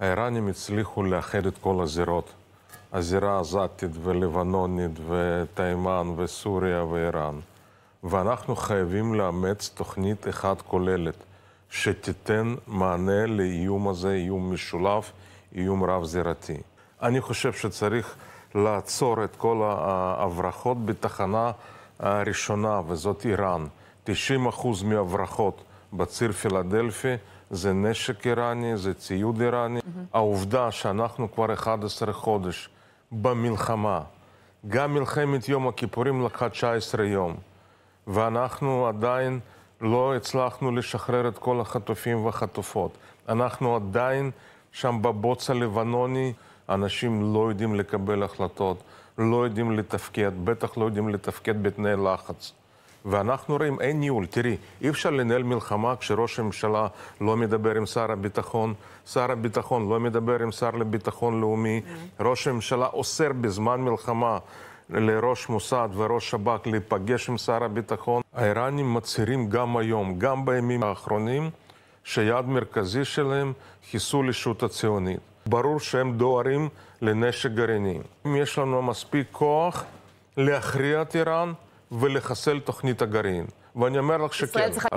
האיראנים הצליחו לאחד את כל הזירות. הזירה העזתית ולבנונית ותימן וסוריה ואיראן. ואנחנו חייבים לאמץ תוכנית אחת כוללת, שתיתן מענה לאיום הזה, איום משולב, איום רב-זירתי. אני חושב שצריך לעצור את כל ההברחות בתחנה הראשונה, וזאת איראן. 90% מההברחות בציר פילדלפי זה נשק איראני, זה ציוד איראני. Mm-hmm. העובדה שאנחנו כבר 11 חודש במלחמה, גם מלחמת יום הכיפורים לקחה 19 יום, ואנחנו עדיין לא הצלחנו לשחרר את כל החטופים והחטופות. אנחנו עדיין שם בבוץ הלבנוני, אנשים לא יודעים לקבל החלטות, לא יודעים לתפקד, בטח לא יודעים לתפקד בתנאי לחץ. ואנחנו רואים, אין ניהול. תראי, אי אפשר לנהל מלחמה כשראש הממשלה לא מדבר עם שר הביטחון, שר הביטחון לא מדבר עם שר לביטחון לאומי, mm-hmm. ראש הממשלה אוסר בזמן מלחמה לראש מוסד וראש שב"כ להיפגש עם שר הביטחון. האיראנים מצהירים גם היום, גם בימים האחרונים, שיעד מרכזי שלהם חיסול אישות הציונית. ברור שהם דוהרים לנשק גרעיני. אם יש לנו מספיק כוח להכריע את איראן, ולחסל תוכנית הגרעין. ואני אומר לך שכן.